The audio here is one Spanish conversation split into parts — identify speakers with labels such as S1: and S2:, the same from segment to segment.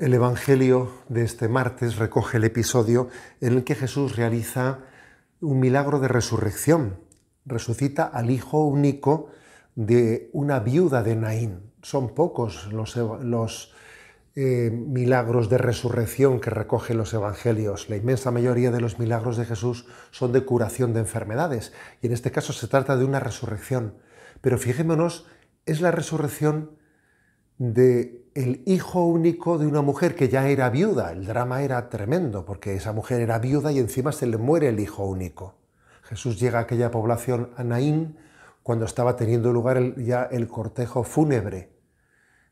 S1: El Evangelio de este martes recoge el episodio en el que Jesús realiza un milagro de resurrección. Resucita al hijo único de una viuda de Naín. Son pocos los, eh, milagros de resurrección que recogen los evangelios. La inmensa mayoría de los milagros de Jesús son de curación de enfermedades y en este caso se trata de una resurrección. Pero fijémonos, es la resurrección de el hijo único de una mujer que ya era viuda. El drama era tremendo porque esa mujer era viuda y encima se le muere el hijo único. Jesús llega a aquella población, anaín cuando estaba teniendo lugar ya el cortejo fúnebre.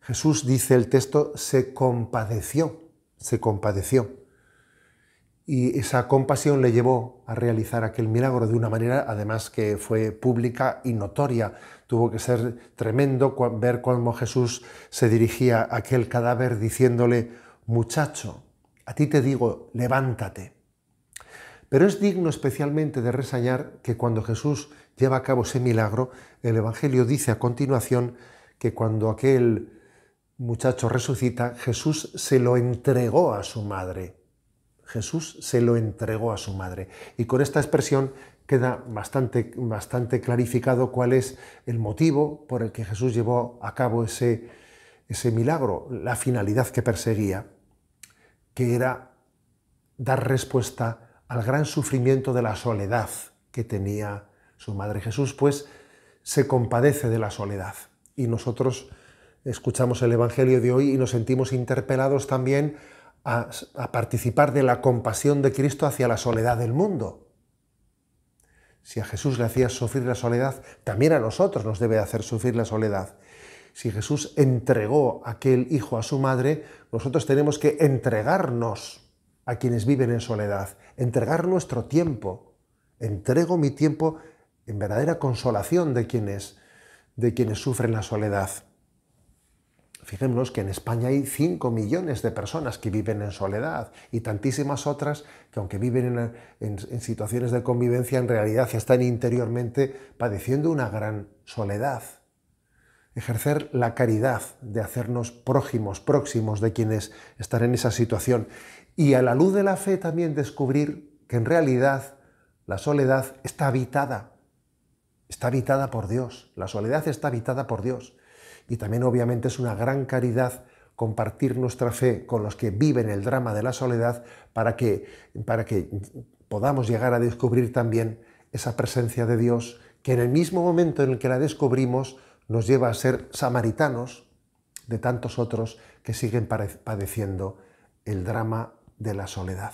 S1: Jesús, dice el texto, se compadeció, se compadeció. Y esa compasión le llevó a realizar aquel milagro de una manera, además, que fue pública y notoria. Tuvo que ser tremendo ver cómo Jesús se dirigía a aquel cadáver diciéndole, muchacho, a ti te digo, levántate. Pero es digno especialmente de resañar que cuando Jesús lleva a cabo ese milagro, el Evangelio dice a continuación que cuando aquel muchacho resucita, Jesús se lo entregó a su madre. Jesús se lo entregó a su madre. Y con esta expresión queda bastante, bastante clarificado cuál es el motivo por el que Jesús llevó a cabo ese, ese milagro, la finalidad que perseguía, que era dar respuesta al gran sufrimiento de la soledad que tenía su madre. Jesús, pues, se compadece de la soledad. Y nosotros escuchamos el Evangelio de hoy y nos sentimos interpelados también a, participar de la compasión de Cristo hacia la soledad del mundo. Si a Jesús le hacía sufrir la soledad, también a nosotros nos debe hacer sufrir la soledad. Si Jesús entregó aquel hijo a su madre, nosotros tenemos que entregarnos a quienes viven en soledad, entregar nuestro tiempo. Entrego mi tiempo en verdadera consolación de quienes, de quienes sufren la soledad. Fijémonos que en España hay 5 millones de personas que viven en soledad y tantísimas otras que aunque viven en, en, situaciones de convivencia, en realidad están interiormente padeciendo una gran soledad. Ejercer la caridad de hacernos prójimos, próximos de quienes están en esa situación. Y a la luz de la fe también descubrir que en realidad la soledad está habitada. Está habitada por Dios. La soledad está habitada por Dios y también obviamente es una gran caridad compartir nuestra fe con los que viven el drama de la soledad para que, para que podamos llegar a descubrir también esa presencia de Dios que en el mismo momento en el que la descubrimos nos lleva a ser samaritanos de tantos otros que siguen padeciendo el drama de la soledad.